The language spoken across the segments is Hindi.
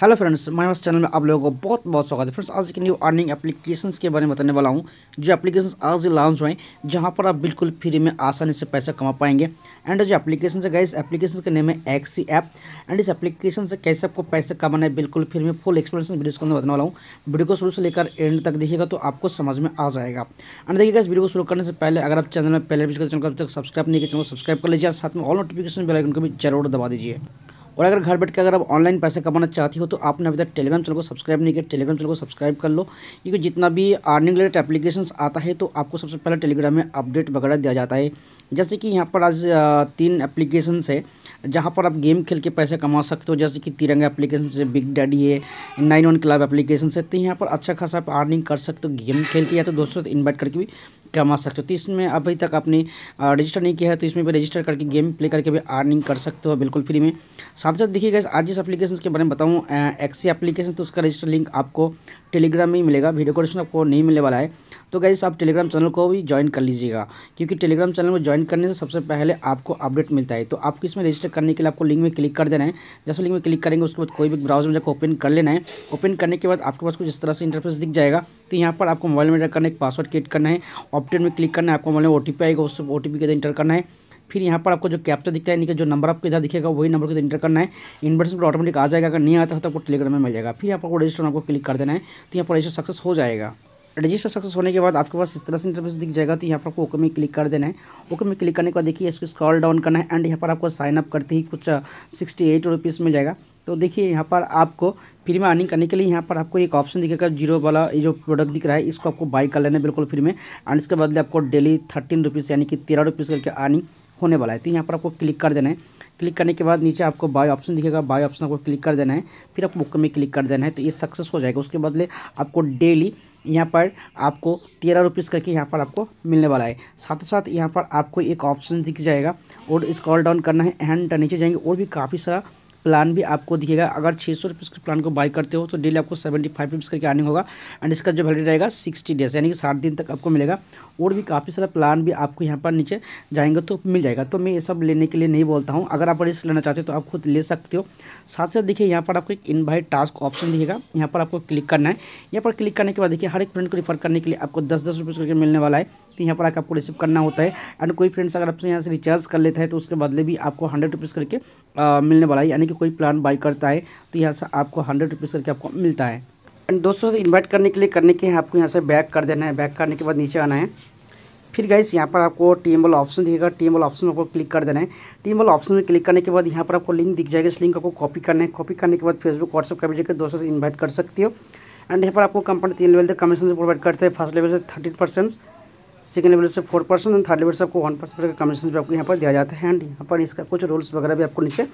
हेलो फ्रेंड्स मैं पास चैनल में आप लोगों को बहुत बहुत स्वागत है फ्रेंड्स आज की न्यू अर्निंग एप्लीकेशंस के बारे में बताने वाला हूँ जो एप्लीकेशंस आज लॉन्च हुए हैं जहाँ पर आप बिल्कुल फ्री में आसानी से पैसा कमा पाएंगे एंड जो एप्लीकेशन है गाइस एप्लीकेशन का नेम है एक्सी ऐप एंड इस एप्लीकेशन से कैसे आपको पैसा कमाना है बिल्कुल फ्री में फुल एक्सप्लेनेशन वीडियो को बताने वाला हूँ वीडियो को शुरू से लेकर एंड तक देखिएगा तो आपको समझ में आ जाएगा एंड देखिएगा इस वीडियो को शुरू करने से पहले अगर आप चैनल में पहले चैनल सब्सक्राइब नहीं किया चैनल सब्सक्राइब कर लीजिए साथ में ऑल नोटिफिकेशन बेलाइकन को भी जरूर दबा दीजिए और अगर घर बैठ के अगर आप ऑनलाइन पैसे कमाना चाहती हो तो आपने अभी तक टेलीग्राम चैनल को सब्सक्राइब नहीं किया टेलीग्राम चैनल को सब्सक्राइब कर लो क्योंकि जितना भी अर्निंग रिलेटेड एप्लीकेशन आता है तो आपको सबसे पहले टेलीग्राम में अपडेट वगैरह दिया जाता है जैसे कि यहाँ पर आज तीन एप्लीकेशन है जहाँ पर आप गेम खेल के पैसे कमा सकते हो जैसे कि तिरंगा एप्लीकेशन से बिग डैडी है नाइन वन क्लब एप्लीकेशन से तो यहाँ पर अच्छा खासा आप अर्निंग कर सकते हो गेम खेल के या तो दोस्तों से इन्वाइट करके भी कमा सकते हो तो इसमें अभी तक आपने रजिस्टर नहीं किया है तो इसमें भी रजिस्टर करके गेम प्ले करके भी अर्निंग कर सकते हो बिल्कुल फ्री में साथ साथ देखिए गैस आज जिस एप्लीकेशन के बारे में बताऊँ एक्सी एप्लीकेशन तो उसका रजिस्टर लिंक आपको टेलीग्राम में ही मिलेगा वीडियो कॉल आपको नहीं मिलने वाला है तो गाइज आप टेलीग्राम चैनल को भी ज्वाइन कर लीजिएगा क्योंकि टेलीग्राम चैनल में ज्वाइन करने से सबसे पहले आपको अपडेट मिलता है तो आपको इसमें रजिस्टर करने के लिए आपको लिंक में क्लिक कर देना है जैसे लिंक में क्लिक करेंगे उसके बाद कोई भी ब्राउज में जाकर ओपन कर लेना है ओपन करने के बाद आपके पास कुछ इस तरह से इंटरफेस दिख जाएगा तो यहाँ पर आपको मोबाइल में इंटर करना है एक पासवर्ड क्रिएट करना है ऑप्टेट में क्लिक करना है आपको मोबाइल में ओ आएगा उस ओ टी के इंटर करना है फिर यहाँ पर आपको जो कैप्चर दिखता है कि जो नंबर आपको इधर दिखेगा वही नंबर के इंटर करना है इनवर्स पर ऑटोमेटिक आ जाएगा अगर नहीं आता है तो आपको टेलीग्राम में मिल जाएगा फिर यहाँ पर रजिस्टर आपको क्लिक कर देना है तो यहाँ पर रजिस्टर सक्सेस हो जाएगा रजिस्टर सक्सेस होने के बाद आपके पास इस तरह से इंटरफेस दिख जाएगा तो यहाँ पर आपको ओके में क्लिक कर देना है ओके में क्लिक करने के बाद देखिए इसको स्क्रॉल डाउन करना है एंड यहाँ पर आपको साइन अप करते ही कुछ सिक्सटी एट रुपीज़ मिल जाएगा तो देखिए यहाँ पर आपको फ्री में अर्निंग करने के लिए यहाँ पर आपको एक ऑप्शन दिखेगा जीरो वाला ये जो प्रोडक्ट दिख रहा है इसको आपको बाई कर लेना है बिल्कुल फ्री में एंड इसके बदले आपको डेली थर्टीन रुपीज़ यानी कि तेरह रुपीज़ करके अर्निंग होने वाला है तो यहाँ पर आपको क्लिक कर देना है क्लिक करने के बाद नीचे आपको बाय ऑप्शन दिखेगा बाय ऑप्शन आपको क्लिक कर देना है फिर आपको बुक में क्लिक कर देना है तो ये सक्सेस हो जाएगा उसके बदले आपको डेली यहाँ पर आपको तेरह रुपीज़ करके यहाँ पर आपको मिलने वाला है साथ ही साथ यहाँ पर आपको एक ऑप्शन दिख जाएगा और स्क्रॉल डाउन करना है एंड नीचे जाएंगे और भी काफ़ी सारा प्लान भी आपको दिखेगा अगर छः सौ रुपये प्लान को बाई करते हो तो डेली आपको सेवेंटी फाइव रुपीज़ करके आनी होगा एंड इसका जो वैल्यू रहेगा सिक्सटी डेज यानी कि साठ दिन तक आपको मिलेगा और भी काफ़ी सारा प्लान भी आपको यहाँ पर नीचे जाएंगे तो मिल जाएगा तो मैं ये सब लेने के लिए नहीं बोलता हूँ अगर आप रिस्क लेना चाहते हो तो आप खुद ले सकते हो साथ साथ देखिए यहाँ पर आपको एक इन्वाइट टास्क ऑप्शन दिखेगा यहाँ पर आपको क्लिक करना है यहाँ पर क्लिक करने के बाद देखिए हर एक फ्रेंड को रिफर करने के लिए आपको दस दस रुपये करके मिलने वाला है तो यहाँ पर आकर आपको रिसीव करना होता है एंड कोई फ्रेंड्स अगर आपसे यहाँ से रिचार्ज कर लेता है तो उसके बदले भी आपको हंड्रेड रुपीज़ करके आ, मिलने वाला है यानी कि कोई प्लान बाई करता है तो यहाँ से आपको हंड्रेड रुपीज़ करके आपको मिलता है एंड दोस्तों से इन्वाइट करने के लिए करने के आपको यहाँ से बैक कर देना है बैक करने के बाद नीचे आना है फिर गाइस यहाँ पर आपको टीम वाला ऑप्शन दिखेगा टीम वाला ऑप्शन आपको क्लिक कर देना है टीम वाला ऑप्शन में क्लिक करने के बाद यहाँ पर आपको लिंक दिख जाएगा इस लिंक आपको कॉपी करना है कॉपी करने के बाद फेसबुक व्हाट्सअप का भी जाकर दोस्तों से इन्वाइट कर सकती हो एंड यहाँ पर आपको कंपनी तीन लेवल तक कमीशन प्रोवाइड करते हैं फर्स्ट लेवल से थर्टीन परसेंट सेकेंड लेवल से four percent and third level से आपको वन परसेंट का कमीशन भी आपको यहाँ पर दिया जाता है एंड यहाँ पर इसका कुछ रूल्स वगैरह भी आपको नीचे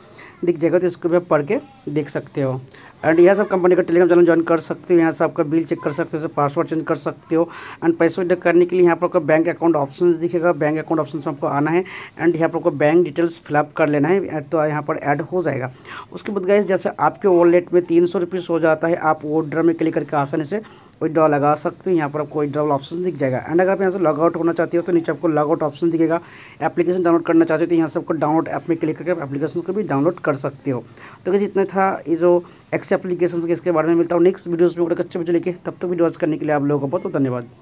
दिख जाएगा तो इसको भी आप पढ़ के देख सकते हो एंड यह सब कंपनी का टेलीग्राम चैनल ज्वाइन कर सकते हो यहाँ से आपका बिल चेक कर सकते हो पासवर्ड चेंज कर सकते हो एंड पैसे विड्रॉ करने के लिए यहाँ पर आपका बैंक अकाउंट ऑप्शन दिखेगा बैंक अकाउंट ऑप्शन में आपको आना है एंड यहाँ पर आपको बैंक डिटेल्स फिलअप कर लेना है तो यहाँ पर ऐड हो जाएगा उसके बाद गए जैसे आपके वॉलेट में तीन सौ हो जाता है आप ड्रा में क्लिक करके आसानी से ड्रा लगा सकते हो यहाँ पर आपको विड्रॉल ऑप्शन दिख जाएगा एंड अगर आप यहाँ से लॉगआउट होना चाहते हो तो नीचे आपको लॉगआउट ऑप्शन दिखेगा एप्लीकेशन डाउनलोड करना चाहते हो तो यहाँ से आपको डाउनलोड ऐप में क्लिक करके आप एप्लीकेशन को भी डाउनलोड कर सकते हो तो क्या जितना था ये जो एक्स एप्लीकेशन के इसके बारे में मिलता हूँ नेक्स्ट वीडियोस में अच्छे बच्चे लेके तब तक वीडियोस करने के लिए आप लोगों का बहुत बहुत धन्यवाद